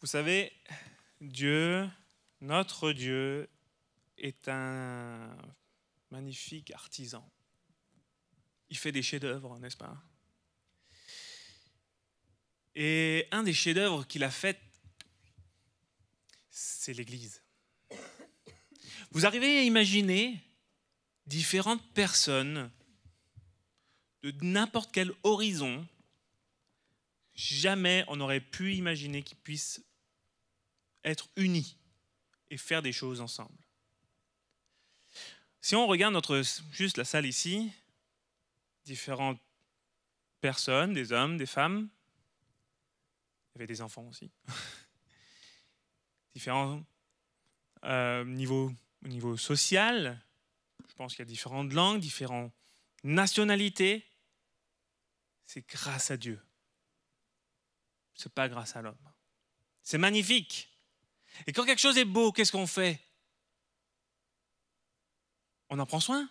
Vous savez, Dieu, notre Dieu, est un magnifique artisan. Il fait des chefs-d'œuvre, n'est-ce pas Et un des chefs-d'œuvre qu'il a fait, c'est l'Église. Vous arrivez à imaginer différentes personnes de n'importe quel horizon, jamais on n'aurait pu imaginer qu'ils puissent être unis et faire des choses ensemble. Si on regarde notre, juste la salle ici, différentes personnes, des hommes, des femmes, il y avait des enfants aussi, différents euh, niveaux au social, je pense qu'il y a différentes langues, différentes nationalités. C'est grâce à Dieu. Ce n'est pas grâce à l'homme. C'est magnifique. Et quand quelque chose est beau, qu'est-ce qu'on fait On en prend soin.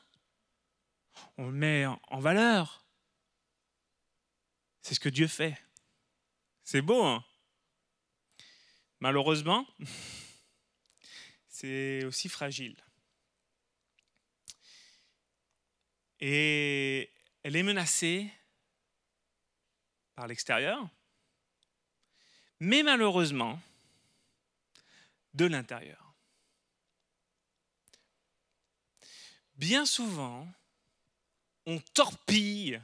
On le met en valeur. C'est ce que Dieu fait. C'est beau, hein? Malheureusement, c'est aussi fragile. Et elle est menacée par l'extérieur. Mais malheureusement, de l'intérieur. Bien souvent, on torpille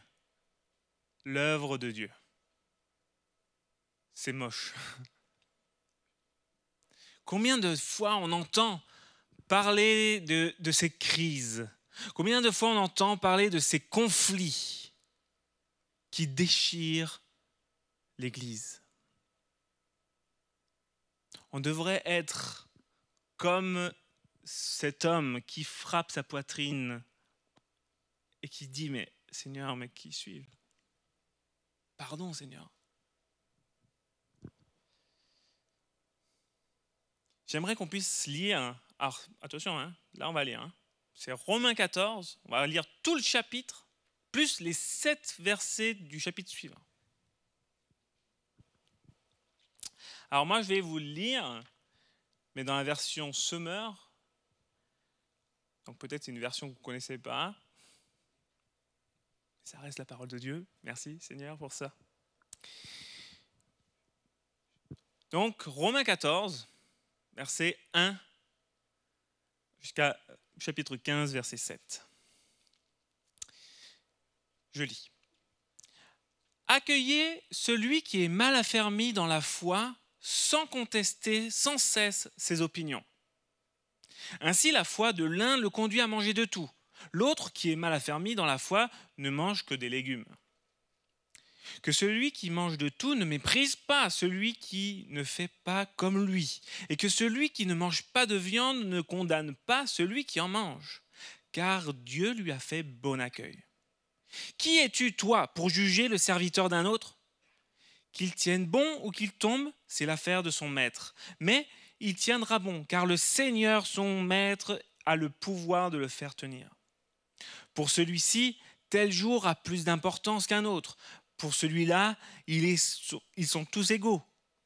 l'œuvre de Dieu. C'est moche. Combien de fois on entend parler de, de, ces crises Combien de fois on entend parler de ces conflits qui déchirent l'Église on devrait être comme cet homme qui frappe sa poitrine et qui dit, mais Seigneur, mais qui suis Pardon, Seigneur. J'aimerais qu'on puisse lire, alors attention, hein, là on va lire, hein. c'est Romains 14, on va lire tout le chapitre, plus les sept versets du chapitre suivant. Alors moi, je vais vous lire, mais dans la version Summer. Donc peut-être c'est une version que vous ne connaissez pas. Ça reste la parole de Dieu. Merci Seigneur pour ça. Donc Romains 14, verset 1 jusqu'à chapitre 15, verset 7. Je lis. Accueillez celui qui est mal affermi dans la foi sans contester sans cesse ses opinions. Ainsi, la foi de l'un le conduit à manger de tout. L'autre, qui est mal affermi dans la foi, ne mange que des légumes. Que celui qui mange de tout ne méprise pas celui qui ne fait pas comme lui, et que celui qui ne mange pas de viande ne condamne pas celui qui en mange, car Dieu lui a fait bon accueil. Qui es-tu, toi, pour juger le serviteur d'un autre qu'il tienne bon ou qu'il tombe, c'est l'affaire de son maître. Mais il tiendra bon, car le Seigneur, son maître, a le pouvoir de le faire tenir. Pour celui-ci, tel jour a plus d'importance qu'un autre. Pour celui-là, ils sont tous égaux,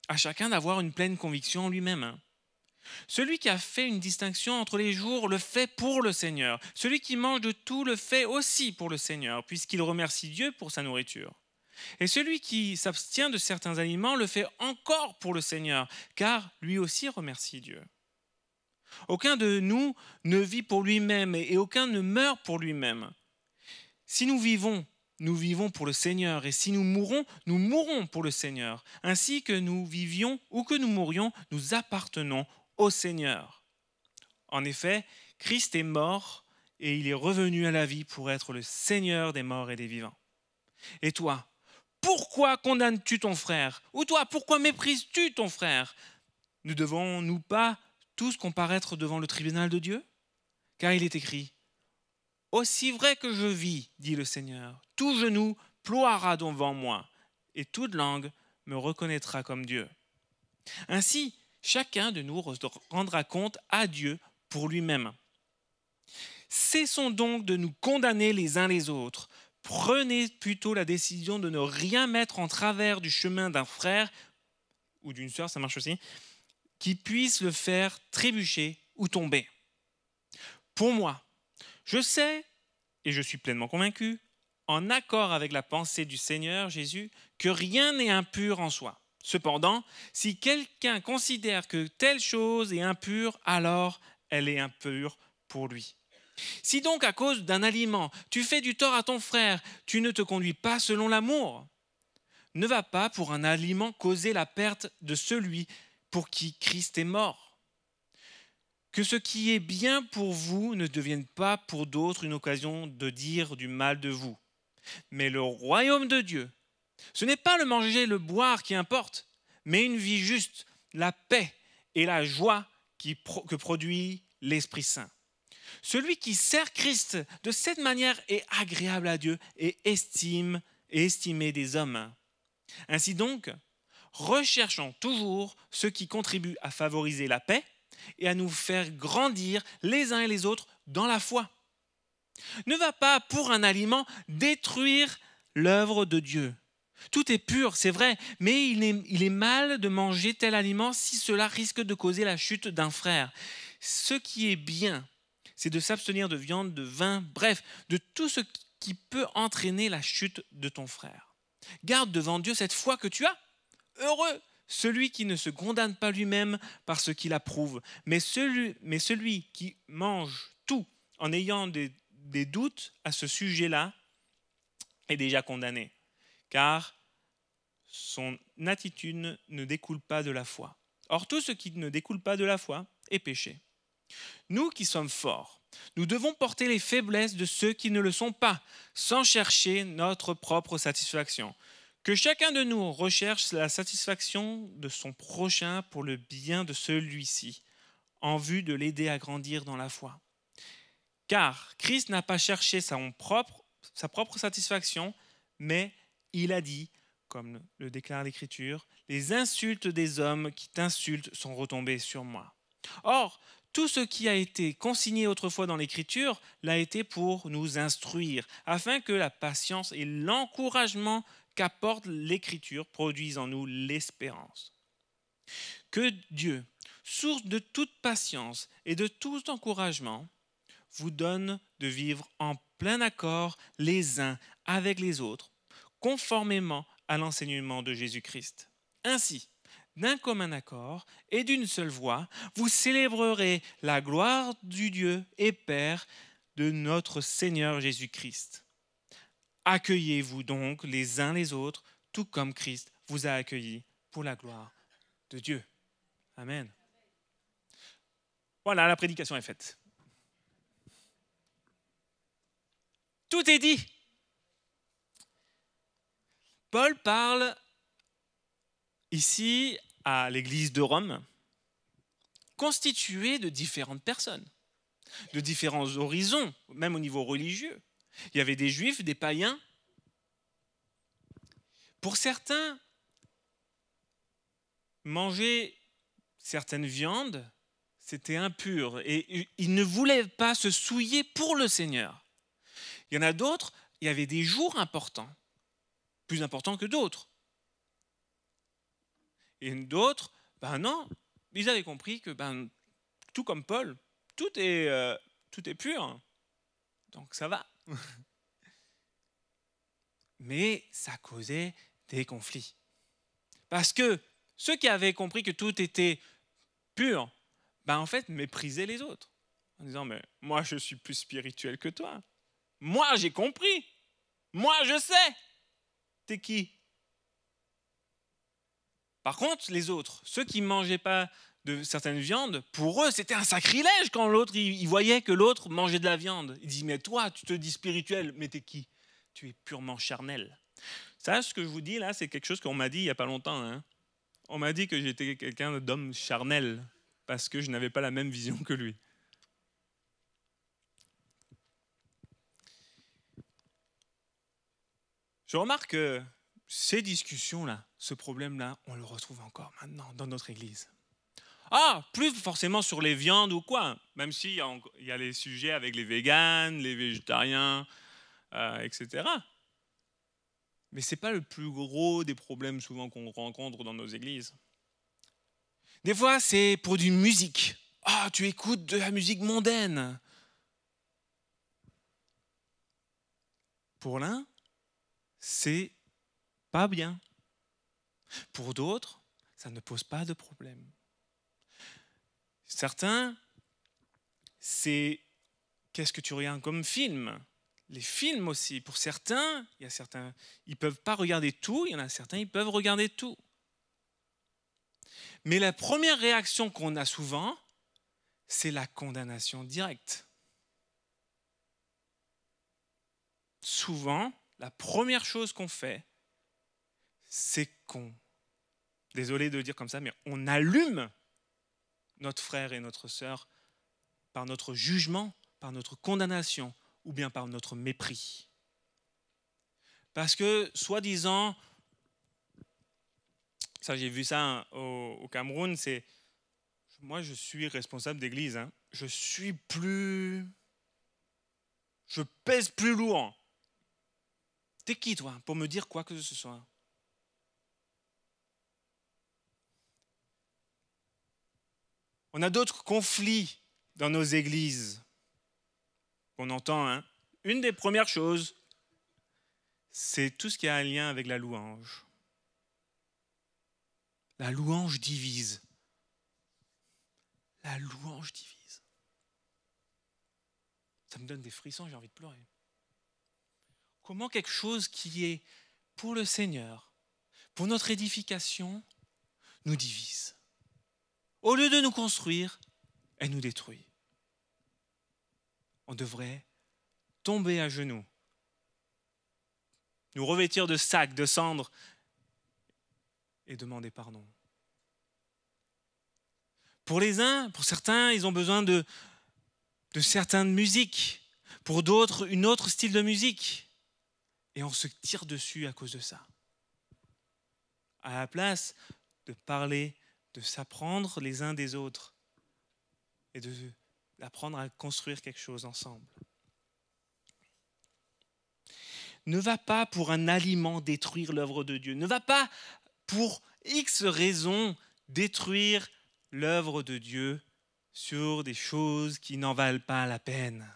à chacun d'avoir une pleine conviction en lui-même. Hein. Celui qui a fait une distinction entre les jours le fait pour le Seigneur. Celui qui mange de tout le fait aussi pour le Seigneur, puisqu'il remercie Dieu pour sa nourriture. Et celui qui s'abstient de certains aliments le fait encore pour le Seigneur, car lui aussi remercie Dieu. Aucun de nous ne vit pour lui-même et aucun ne meurt pour lui-même. Si nous vivons, nous vivons pour le Seigneur, et si nous mourons, nous mourons pour le Seigneur. Ainsi que nous vivions ou que nous mourions, nous appartenons au Seigneur. En effet, Christ est mort et il est revenu à la vie pour être le Seigneur des morts et des vivants. Et toi, pourquoi condamnes-tu ton frère Ou toi, pourquoi méprises-tu ton frère Ne devons-nous pas tous comparaître devant le tribunal de Dieu Car il est écrit, Aussi vrai que je vis, dit le Seigneur, tout genou ploiera devant moi, et toute langue me reconnaîtra comme Dieu. Ainsi, chacun de nous rendra compte à Dieu pour lui-même. Cessons donc de nous condamner les uns les autres, Prenez plutôt la décision de ne rien mettre en travers du chemin d'un frère ou d'une sœur, ça marche aussi, qui puisse le faire trébucher ou tomber. Pour moi, je sais, et je suis pleinement convaincu, en accord avec la pensée du Seigneur Jésus, que rien n'est impur en soi. Cependant, si quelqu'un considère que telle chose est impure, alors elle est impure pour lui. Si donc à cause d'un aliment, tu fais du tort à ton frère, tu ne te conduis pas selon l'amour, ne va pas pour un aliment causer la perte de celui pour qui Christ est mort. Que ce qui est bien pour vous ne devienne pas pour d'autres une occasion de dire du mal de vous. Mais le royaume de Dieu, ce n'est pas le manger et le boire qui importe, mais une vie juste, la paix et la joie que produit l'Esprit Saint. Celui qui sert Christ de cette manière est agréable à Dieu et estime et estimé des hommes. Ainsi donc, recherchons toujours ce qui contribue à favoriser la paix et à nous faire grandir les uns et les autres dans la foi. Ne va pas pour un aliment détruire l'œuvre de Dieu. Tout est pur, c'est vrai, mais il est, mal de manger tel aliment si cela risque de causer la chute d'un frère. Ce qui est bien c'est de s'abstenir de viande, de vin, bref, de tout ce qui peut entraîner la chute de ton frère. Garde devant Dieu cette foi que tu as. Heureux celui qui ne se condamne pas lui-même par ce qu'il approuve, mais celui, qui mange tout en ayant des doutes à ce sujet-là est déjà condamné, car son attitude ne découle pas de la foi. Or tout ce qui ne découle pas de la foi est péché. Nous qui sommes forts, nous devons porter les faiblesses de ceux qui ne le sont pas, sans chercher notre propre satisfaction. Que chacun de nous recherche la satisfaction de son prochain pour le bien de celui-ci, en vue de l'aider à grandir dans la foi. Car Christ n'a pas cherché sa propre, satisfaction, mais il a dit, comme le déclare l'Écriture, les insultes des hommes qui t'insultent sont retombées sur moi. Or, tout ce qui a été consigné autrefois dans l'Écriture l'a été pour nous instruire, afin que la patience et l'encouragement qu'apporte l'Écriture produisent en nous l'espérance. Que Dieu, source de toute patience et de tout encouragement, vous donne de vivre en plein accord les uns avec les autres, conformément à l'enseignement de Jésus-Christ. Ainsi, d'un commun accord et d'une seule voix, vous célébrerez la gloire du Dieu et Père de notre Seigneur Jésus-Christ. Accueillez-vous donc les uns les autres, tout comme Christ vous a accueillis pour la gloire de Dieu. Amen. Voilà, la prédication est faite. Tout est dit. Paul parle ici à l'Église de Rome, constituée de différentes personnes, de différents horizons, même au niveau religieux. Il y avait des juifs, des païens. Pour certains, manger certaines viandes, c'était impur et ils ne voulaient pas se souiller pour le Seigneur. Il y en a d'autres, il y avait des jours importants, plus importants que d'autres. Et d'autres, ben non, ils avaient compris que ben, tout comme Paul, tout est, euh, tout est pur. Donc ça va. Mais ça causait des conflits. Parce que ceux qui avaient compris que tout était pur, ben en fait méprisaient les autres. En disant, mais moi je suis plus spirituel que toi. Moi j'ai compris. Moi je sais. T'es qui par contre, les autres, ceux qui ne mangeaient pas de certaines viandes, pour eux, c'était un sacrilège quand l'autre, ils voyait que l'autre mangeait de la viande. Ils disaient, mais toi, tu te dis spirituel, mais t'es qui Tu es purement charnel. Ça, ce que je vous dis là, c'est quelque chose qu'on m'a dit il n'y a pas longtemps. Hein. On m'a dit que j'étais quelqu'un d'homme charnel, parce que je n'avais pas la même vision que lui. Je remarque que ces discussions-là, ce problème-là, on le retrouve encore maintenant dans notre Église. Ah, plus forcément sur les viandes ou quoi, même s'il y, y, a les sujets avec les véganes, les végétariens, euh, etc. Mais ce n'est pas le plus gros des problèmes souvent qu'on rencontre dans nos églises. Des fois, c'est pour du musique. Ah, tu écoutes de la musique mondaine. Pour l'un, c'est bien. Pour d'autres, ça ne pose pas de problème. Certains, c'est qu'est-ce que tu regardes comme film Les films aussi, pour certains, il y a certains, ils peuvent pas regarder tout, il y en a certains, ils peuvent regarder tout. Mais la première réaction qu'on a souvent, c'est la condamnation directe. Souvent, la première chose qu'on fait, c'est qu'on, désolé de le dire comme ça, mais on allume notre frère et notre sœur par notre jugement, par notre condamnation ou bien par notre mépris. Parce que, soi-disant, ça j'ai vu ça hein, au, Cameroun, c'est moi je suis responsable d'église, hein. je suis plus, je pèse plus lourd. T'es qui toi pour me dire quoi que ce soit On a d'autres conflits dans nos églises qu'on entend. Hein. Une des premières choses, c'est tout ce qui a un lien avec la louange. La louange divise. La louange divise. Ça me donne des frissons, j'ai envie de pleurer. Comment quelque chose qui est pour le Seigneur, pour notre édification, nous divise au lieu de nous construire, elle nous détruit. On devrait tomber à genoux, nous revêtir de sacs, de cendres et demander pardon. Pour les uns, pour certains, ils ont besoin de, de certaines musiques, pour d'autres, une autre style de musique. Et on se tire dessus à cause de ça. À la place de parler de s'apprendre les uns des autres et d'apprendre à construire quelque chose ensemble. Ne va pas pour un aliment détruire l'œuvre de Dieu. Ne va pas pour X raisons détruire l'œuvre de Dieu sur des choses qui n'en valent pas la peine.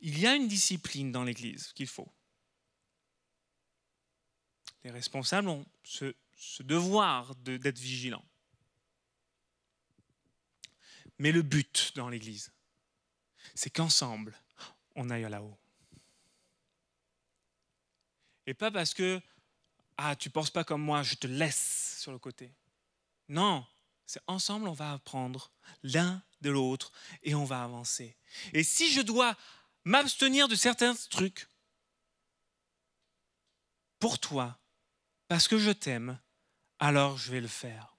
Il y a une discipline dans l'Église qu'il faut les responsables ont ce, devoir d'être vigilants. Mais le but dans l'Église, c'est qu'ensemble, on aille là-haut. Et pas parce que, ah, tu penses pas comme moi, je te laisse sur le côté. Non, c'est ensemble, on va apprendre l'un de l'autre et on va avancer. Et si je dois m'abstenir de certains trucs, pour toi, parce que je t'aime, alors je vais le faire.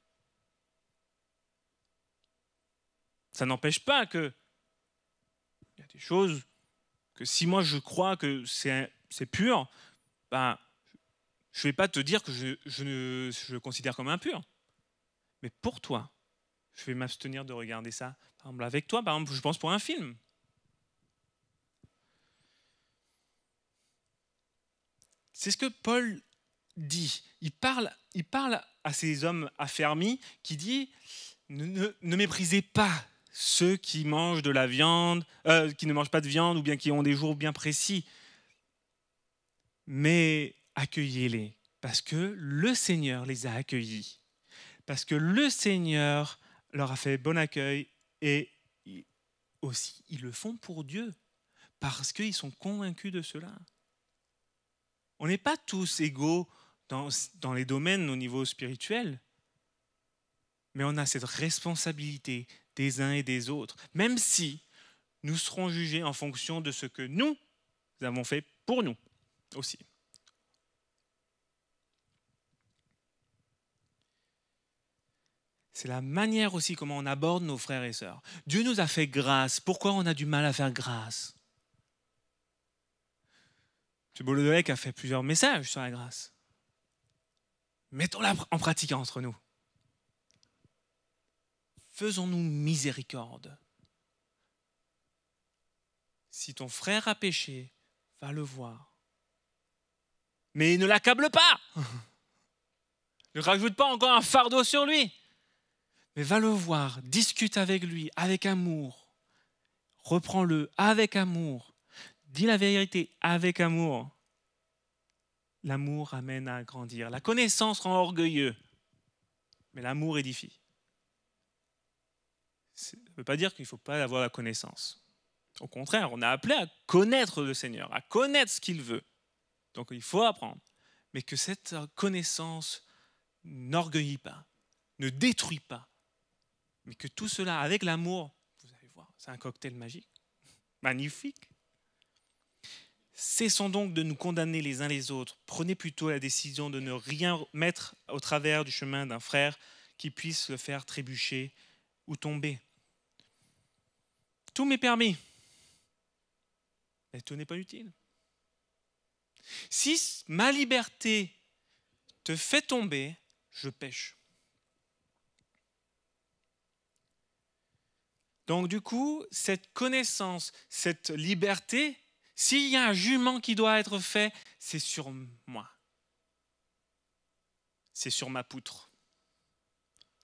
Ça n'empêche pas que il y a des choses que si moi je crois que c'est, pur, ben, je ne vais pas te dire que je, je le considère comme impur. Mais pour toi, je vais m'abstenir de regarder ça. Par exemple, avec toi, par exemple, je pense pour un film. C'est ce que Paul dit, il parle, il parle à ces hommes affermis qui dit ne, méprisez pas ceux qui mangent de la viande, euh, qui ne mangent pas de viande ou bien qui ont des jours bien précis, mais accueillez-les parce que le Seigneur les a accueillis, parce que le Seigneur leur a fait bon accueil et aussi ils le font pour Dieu parce qu'ils sont convaincus de cela. On n'est pas tous égaux dans, les domaines au niveau spirituel. Mais on a cette responsabilité des uns et des autres, même si nous serons jugés en fonction de ce que nous avons fait pour nous aussi. C'est la manière aussi comment on aborde nos frères et sœurs. Dieu nous a fait grâce. Pourquoi on a du mal à faire grâce M. Bolodolec a fait plusieurs messages sur la grâce. Mettons-la en pratique entre nous. Faisons-nous miséricorde. Si ton frère a péché, va le voir. Mais ne l'accable pas. Ne rajoute pas encore un fardeau sur lui. Mais va le voir, discute avec lui, avec amour. Reprends-le avec amour. Dis la vérité avec amour. L'amour amène à grandir. La connaissance rend orgueilleux, mais l'amour édifie. Ça ne veut pas dire qu'il ne faut pas avoir la connaissance. Au contraire, on a appelé à connaître le Seigneur, à connaître ce qu'il veut. Donc il faut apprendre. Mais que cette connaissance n'orgueillit pas, ne détruit pas. Mais que tout cela, avec l'amour, vous allez voir, c'est un cocktail magique, magnifique. Cessons donc de nous condamner les uns les autres. Prenez plutôt la décision de ne rien mettre au travers du chemin d'un frère qui puisse le faire trébucher ou tomber. Tout m'est permis, mais tout n'est pas utile. Si ma liberté te fait tomber, je pêche. Donc du coup, cette connaissance, cette liberté s'il y a un jugement qui doit être fait, c'est sur moi. C'est sur ma poutre.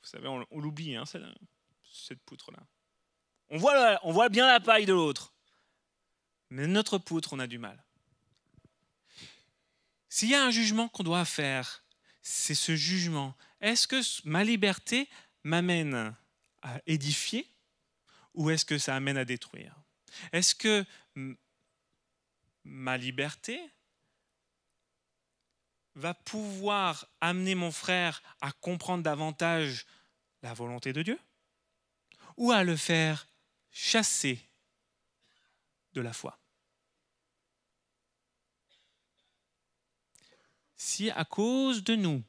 Vous savez, on, l'oublie, hein, cette, poutre-là. On voit, on voit bien la paille de l'autre. Mais notre poutre, on a du mal. S'il y a un jugement qu'on doit faire, c'est ce jugement. Est-ce que ma liberté m'amène à édifier ou est-ce que ça amène à détruire Est-ce que hum, ma liberté va pouvoir amener mon frère à comprendre davantage la volonté de Dieu ou à le faire chasser de la foi. Si à cause de nous,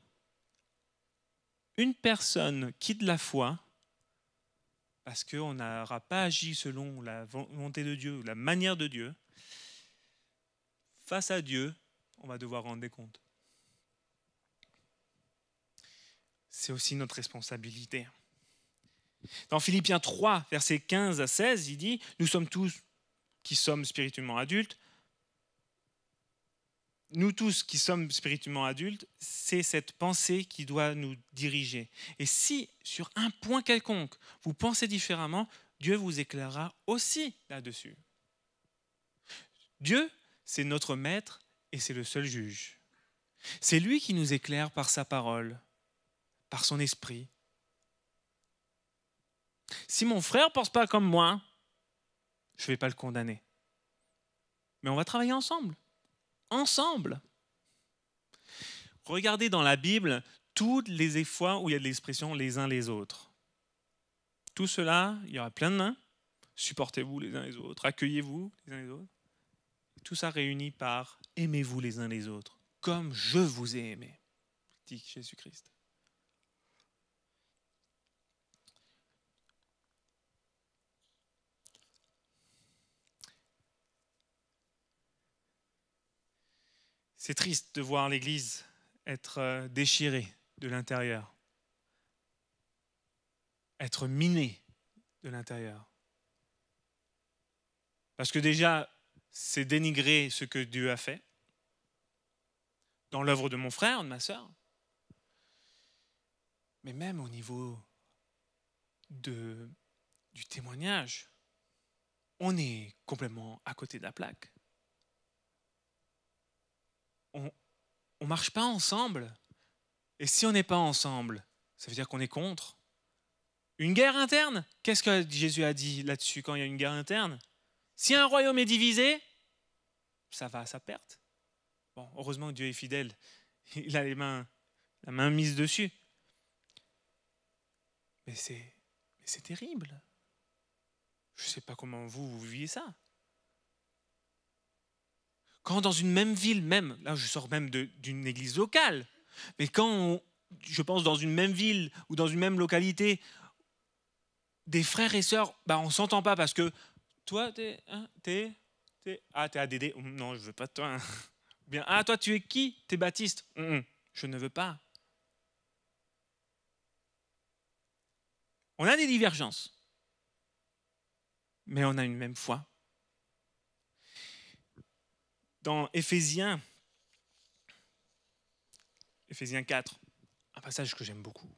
une personne quitte la foi, parce qu'on n'aura pas agi selon la volonté de Dieu, la manière de Dieu, face à Dieu, on va devoir rendre des C'est aussi notre responsabilité. Dans Philippiens 3, versets 15 à 16, il dit, nous sommes tous qui sommes spirituellement adultes, nous tous qui sommes spirituellement adultes, c'est cette pensée qui doit nous diriger. Et si, sur un point quelconque, vous pensez différemment, Dieu vous éclairera aussi là-dessus. Dieu c'est notre maître et c'est le seul juge. C'est lui qui nous éclaire par sa parole, par son esprit. Si mon frère ne pense pas comme moi, je ne vais pas le condamner. Mais on va travailler ensemble. Ensemble. Regardez dans la Bible toutes les fois où il y a de l'expression les uns les autres. Tout cela, il y aura plein de mains. Supportez-vous les uns les autres, accueillez-vous les uns les autres. Tout ça réuni par aimez-vous les uns les autres, comme je vous ai aimé, dit Jésus-Christ. C'est triste de voir l'Église être euh, déchirée de l'intérieur, être minée de l'intérieur. Parce que déjà, c'est dénigrer ce que Dieu a fait dans l'œuvre de mon frère, de ma sœur, mais même au niveau du témoignage, on est complètement à côté de la plaque. On ne marche pas ensemble. Et si on n'est pas ensemble, ça veut dire qu'on est contre. Une guerre interne Qu'est-ce que Jésus a dit là-dessus quand il y a une guerre interne Si un royaume est divisé, ça va à sa perte. Bon, heureusement que Dieu est fidèle. Il a les mains, la main mise dessus. Mais c'est, c'est terrible. Je ne sais pas comment vous, vous vivez ça. Quand dans une même ville, même, là je sors même d'une église locale, mais quand je pense dans une même ville ou dans une même localité, des frères et sœurs, bah on s'entend pas parce que toi, tu hein, t'es ah, t'es ADD mm, Non, je veux pas de toi. Hein. Bien Ah, toi, tu es qui T'es Baptiste mm, mm. Je ne veux pas. On a des divergences, mais on a une même foi. Dans Éphésiens, Éphésiens 4, un passage que j'aime beaucoup,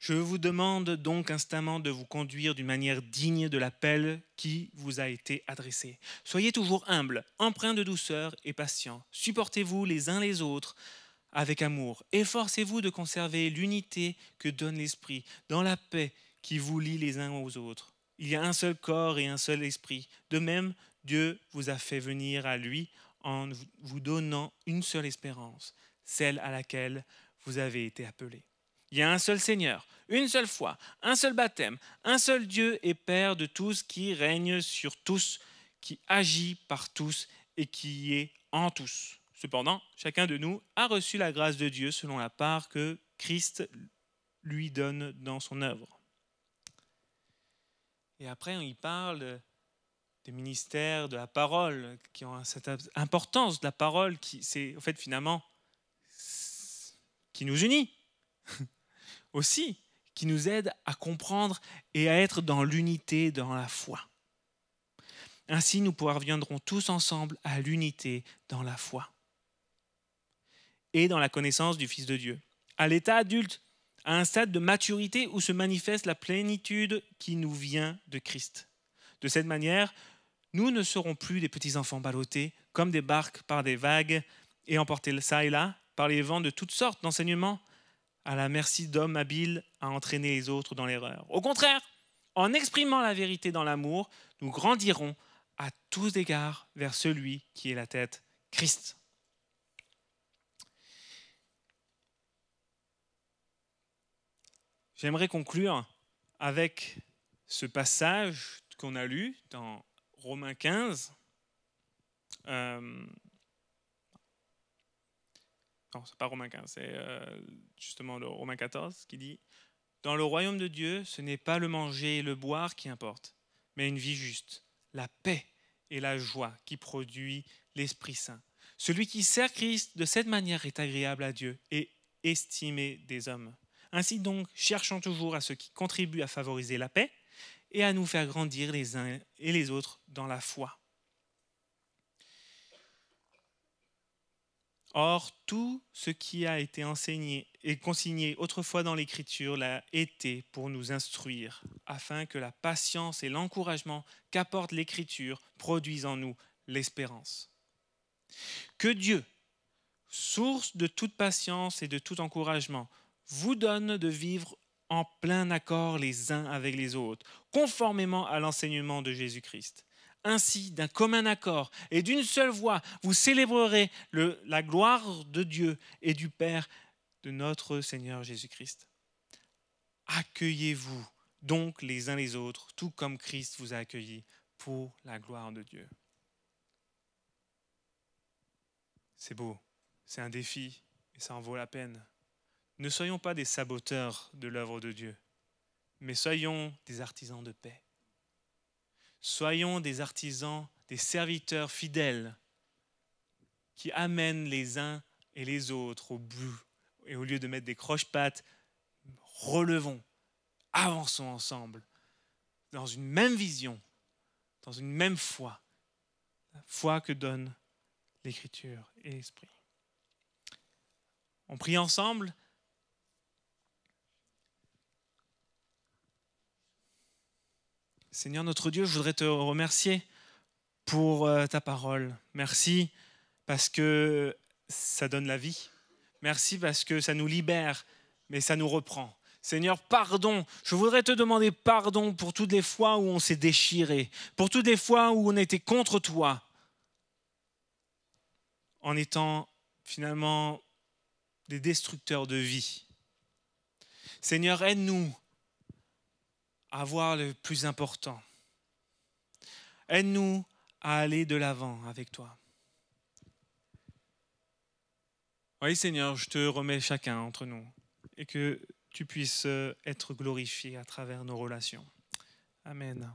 je vous demande donc instamment de vous conduire d'une manière digne de l'appel qui vous a été adressé. Soyez toujours humble, empreint de douceur et patient. Supportez-vous les uns les autres avec amour. Efforcez-vous de conserver l'unité que donne l'Esprit dans la paix qui vous lie les uns aux autres. Il y a un seul corps et un seul esprit. De même, Dieu vous a fait venir à lui en vous donnant une seule espérance, celle à laquelle vous avez été appelés. Il y a un seul Seigneur, une seule foi, un seul baptême, un seul Dieu et Père de tous qui règne sur tous, qui agit par tous et qui est en tous. Cependant, chacun de nous a reçu la grâce de Dieu selon la part que Christ lui donne dans son œuvre. Et après, on y parle des ministères de la parole qui ont cette importance de la parole qui, c'est en fait finalement qui nous unit. aussi qui nous aide à comprendre et à être dans l'unité, dans la foi. Ainsi, nous parviendrons tous ensemble à l'unité dans la foi et dans la connaissance du Fils de Dieu, à l'état adulte, à un stade de maturité où se manifeste la plénitude qui nous vient de Christ. De cette manière, nous ne serons plus des petits-enfants ballottés comme des barques par des vagues et emportés ça et là par les vents de toutes sortes d'enseignements, à la merci d'hommes habiles à entraîner les autres dans l'erreur. Au contraire, en exprimant la vérité dans l'amour, nous grandirons à tous égards vers celui qui est la tête, Christ. J'aimerais conclure avec ce passage qu'on a lu dans Romains 15. Non, c'est pas Romain 15, c'est euh, justement le Romain 14 qui dit Dans le royaume de Dieu, ce n'est pas le manger et le boire qui importe, mais une vie juste, la paix et la joie qui produit l'Esprit Saint. Celui qui sert Christ de cette manière est agréable à Dieu et estimé des hommes. Ainsi donc, cherchons toujours à ce qui contribue à favoriser la paix et à nous faire grandir les uns et les autres dans la foi. Or, tout ce qui a été enseigné et consigné autrefois dans l'Écriture l'a été pour nous instruire, afin que la patience et l'encouragement qu'apporte l'Écriture produisent en nous l'espérance. Que Dieu, source de toute patience et de tout encouragement, vous donne de vivre en plein accord les uns avec les autres, conformément à l'enseignement de Jésus-Christ ainsi, d'un commun accord et d'une seule voix, vous célébrerez la gloire de Dieu et du Père de notre Seigneur Jésus-Christ. Accueillez-vous donc les uns les autres, tout comme Christ vous a accueillis pour la gloire de Dieu. C'est beau, c'est un défi et ça en vaut la peine. Ne soyons pas des saboteurs de l'œuvre de Dieu, mais soyons des artisans de paix. Soyons des artisans, des serviteurs fidèles qui amènent les uns et les autres au bout. Et au lieu de mettre des croche-pattes, relevons, avançons ensemble dans une même vision, dans une même foi, la foi que donne l'Écriture et l'Esprit. On prie ensemble Seigneur notre Dieu, je voudrais te remercier pour euh, ta parole. Merci parce que ça donne la vie. Merci parce que ça nous libère, mais ça nous reprend. Seigneur, pardon. Je voudrais te demander pardon pour toutes les fois où on s'est déchiré, pour toutes les fois où on était contre toi, en étant finalement des destructeurs de vie. Seigneur, aide-nous avoir le plus important. Aide-nous à aller de l'avant avec toi. Oui Seigneur, je te remets chacun entre nous et que tu puisses euh, être glorifié à travers nos relations. Amen.